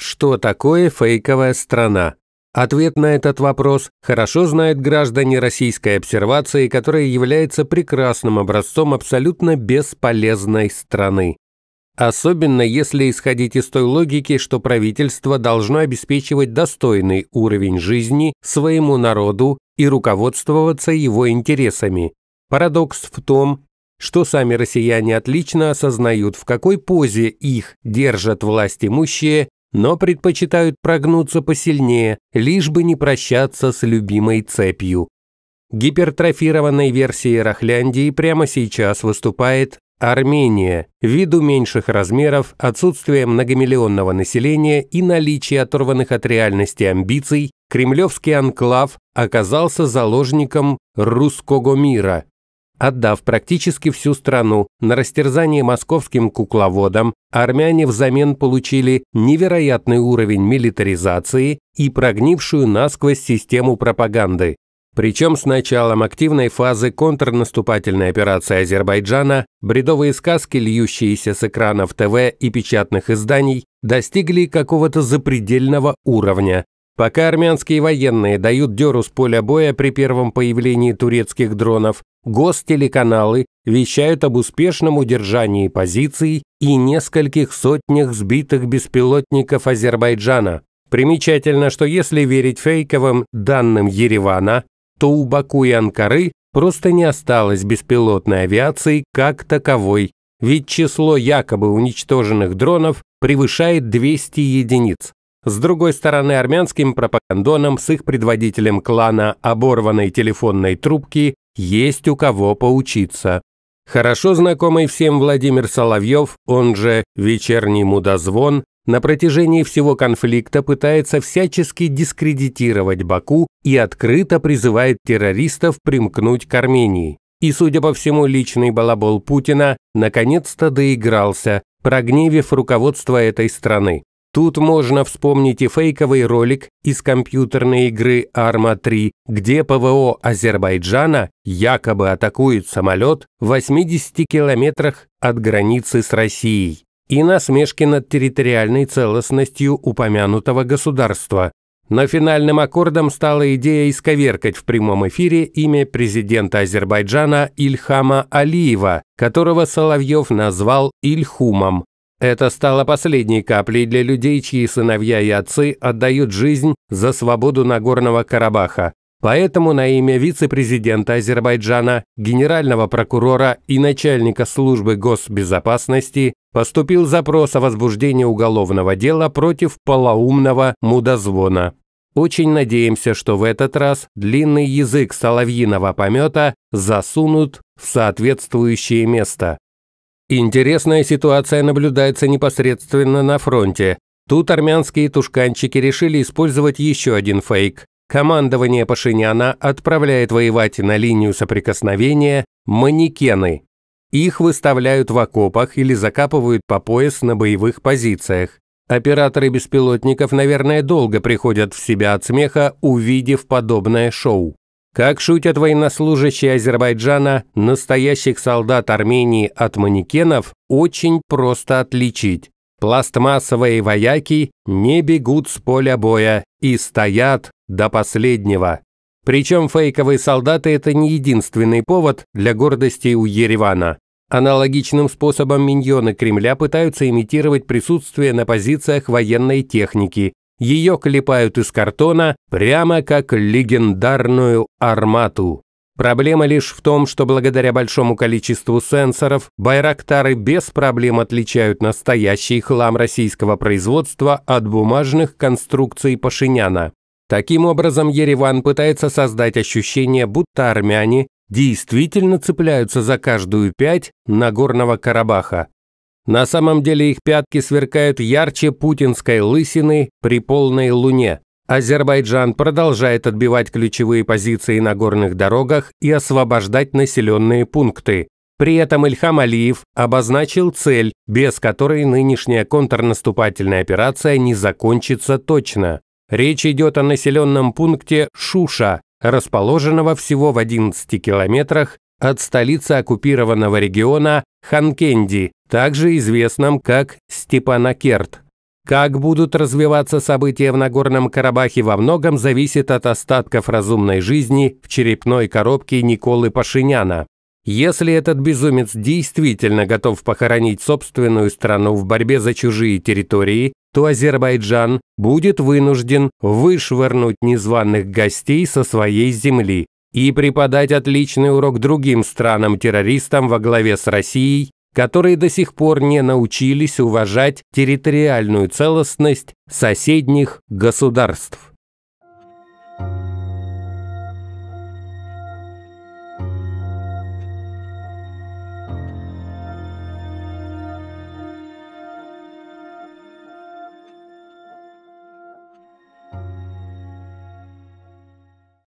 Что такое фейковая страна? Ответ на этот вопрос хорошо знают граждане российской обсервации, которая является прекрасным образцом абсолютно бесполезной страны. Особенно если исходить из той логики, что правительство должно обеспечивать достойный уровень жизни своему народу и руководствоваться его интересами. Парадокс в том, что сами россияне отлично осознают, в какой позе их держат власть имущие но предпочитают прогнуться посильнее, лишь бы не прощаться с любимой цепью. Гипертрофированной версией Рахляндии прямо сейчас выступает Армения, ввиду меньших размеров, отсутствия многомиллионного населения и наличия оторванных от реальности амбиций, кремлевский анклав оказался заложником русского мира, Отдав практически всю страну на растерзание московским кукловодам, армяне взамен получили невероятный уровень милитаризации и прогнившую насквозь систему пропаганды. Причем с началом активной фазы контрнаступательной операции Азербайджана бредовые сказки, льющиеся с экранов ТВ и печатных изданий, достигли какого-то запредельного уровня, Пока армянские военные дают дёру с поля боя при первом появлении турецких дронов, гостелеканалы вещают об успешном удержании позиций и нескольких сотнях сбитых беспилотников Азербайджана. Примечательно, что если верить фейковым данным Еревана, то у Баку и Анкары просто не осталось беспилотной авиации как таковой, ведь число якобы уничтоженных дронов превышает 200 единиц. С другой стороны, армянским пропагандонам с их предводителем клана оборванной телефонной трубки есть у кого поучиться. Хорошо знакомый всем Владимир Соловьев, он же «Вечерний мудозвон», на протяжении всего конфликта пытается всячески дискредитировать Баку и открыто призывает террористов примкнуть к Армении. И, судя по всему, личный балабол Путина наконец-то доигрался, прогневив руководство этой страны. Тут можно вспомнить и фейковый ролик из компьютерной игры Арма 3, где ПВО Азербайджана якобы атакует самолет в 80 километрах от границы с Россией, и насмешки над территориальной целостностью упомянутого государства. Но финальным аккордом стала идея исковеркать в прямом эфире имя президента Азербайджана Ильхама Алиева, которого Соловьев назвал Ильхумом, это стало последней каплей для людей, чьи сыновья и отцы отдают жизнь за свободу Нагорного Карабаха. Поэтому на имя вице-президента Азербайджана, генерального прокурора и начальника службы госбезопасности поступил запрос о возбуждении уголовного дела против полоумного мудозвона. Очень надеемся, что в этот раз длинный язык соловьиного помета засунут в соответствующее место. Интересная ситуация наблюдается непосредственно на фронте. Тут армянские тушканчики решили использовать еще один фейк. Командование Пашиняна отправляет воевать на линию соприкосновения манекены. Их выставляют в окопах или закапывают по пояс на боевых позициях. Операторы беспилотников, наверное, долго приходят в себя от смеха, увидев подобное шоу. Как шутят военнослужащие Азербайджана, настоящих солдат Армении от манекенов очень просто отличить. Пластмассовые вояки не бегут с поля боя и стоят до последнего. Причем фейковые солдаты – это не единственный повод для гордости у Еревана. Аналогичным способом миньоны Кремля пытаются имитировать присутствие на позициях военной техники, ее клепают из картона, прямо как легендарную армату. Проблема лишь в том, что благодаря большому количеству сенсоров байрактары без проблем отличают настоящий хлам российского производства от бумажных конструкций Пашиняна. Таким образом, Ереван пытается создать ощущение, будто армяне действительно цепляются за каждую пять Нагорного Карабаха. На самом деле их пятки сверкают ярче путинской лысины при полной луне. Азербайджан продолжает отбивать ключевые позиции на горных дорогах и освобождать населенные пункты. При этом Ильхам Алиев обозначил цель, без которой нынешняя контрнаступательная операция не закончится точно. Речь идет о населенном пункте Шуша, расположенного всего в 11 километрах от столицы оккупированного региона Ханкенди, также известном как Степанакерт. Как будут развиваться события в Нагорном Карабахе во многом зависит от остатков разумной жизни в черепной коробке Николы Пашиняна. Если этот безумец действительно готов похоронить собственную страну в борьбе за чужие территории, то Азербайджан будет вынужден вышвырнуть незваных гостей со своей земли, и преподать отличный урок другим странам-террористам во главе с Россией, которые до сих пор не научились уважать территориальную целостность соседних государств.